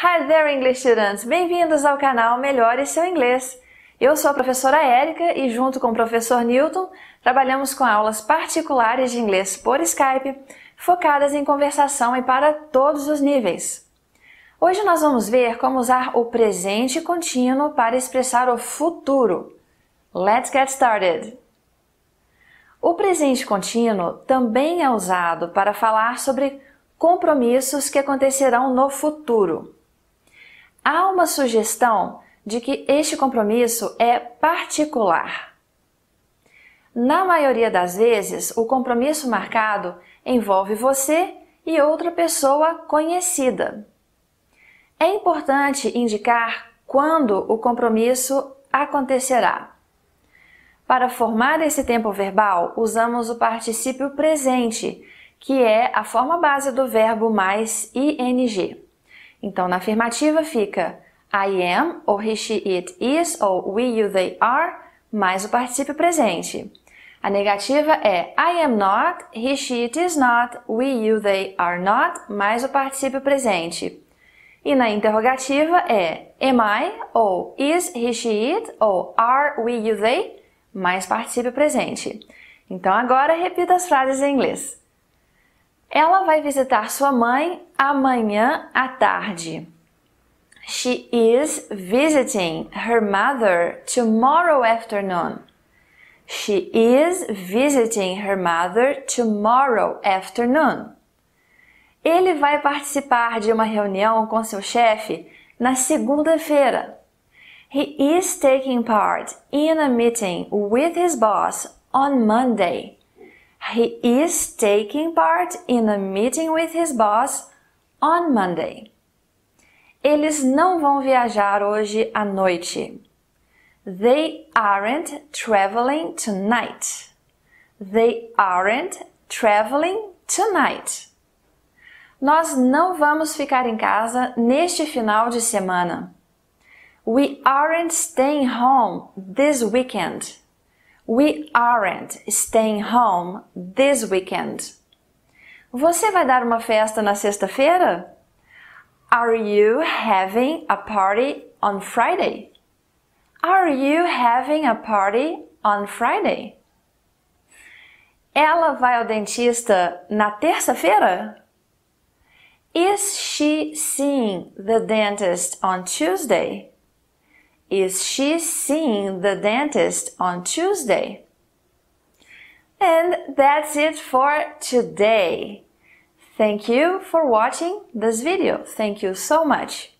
Hi there, English students! Bem-vindos ao canal Melhore Seu Inglês. Eu sou a professora Érica e, junto com o professor Newton, trabalhamos com aulas particulares de inglês por Skype, focadas em conversação e para todos os níveis. Hoje nós vamos ver como usar o presente contínuo para expressar o futuro. Let's get started! O presente contínuo também é usado para falar sobre compromissos que acontecerão no futuro há uma sugestão de que este compromisso é particular. Na maioria das vezes, o compromisso marcado envolve você e outra pessoa conhecida. É importante indicar quando o compromisso acontecerá. Para formar esse tempo verbal, usamos o particípio presente, que é a forma base do verbo mais ing. Então, na afirmativa fica I am, ou he, she, it is, ou we, you, they are, mais o particípio presente. A negativa é I am not, he, she, it is not, we, you, they are not, mais o particípio presente. E na interrogativa é am I, ou is, he, she, it, ou are, we, you, they, mais participio presente. Então agora repita as frases em inglês. Ela vai visitar sua mãe amanhã à tarde. She is visiting her mother tomorrow afternoon. She is visiting her mother tomorrow afternoon. Ele vai participar de uma reunião com seu chefe na segunda-feira. He is taking part in a meeting with his boss on Monday. He is taking part in a meeting with his boss on Monday. Eles não vão viajar hoje à noite. They aren't traveling tonight. They aren't traveling tonight. Nós não vamos ficar em casa neste final de semana. We aren't staying home this weekend. We aren't staying home this weekend. Você vai dar uma festa na sexta-feira? Are you having a party on Friday? Are you having a party on Friday? Ela vai ao dentista na terça-feira? Is she seeing the dentist on Tuesday? Is she seeing the dentist on Tuesday? And that's it for today. Thank you for watching this video. Thank you so much.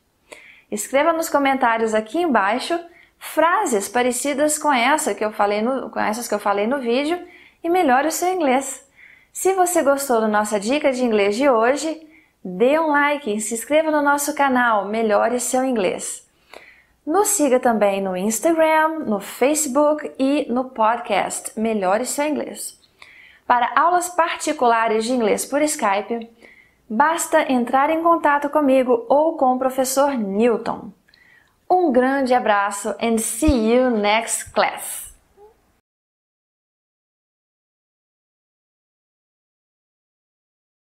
Escreva nos comentários aqui embaixo frases parecidas com essa que eu falei no, com essas que eu falei no vídeo e melhore o seu inglês. Se você gostou da nossa dica de inglês de hoje, dê um like, e se inscreva no nosso canal, melhore seu inglês. Nos siga também no Instagram, no Facebook e no podcast Melhore Seu Inglês. Para aulas particulares de inglês por Skype, basta entrar em contato comigo ou com o professor Newton. Um grande abraço and see you next class!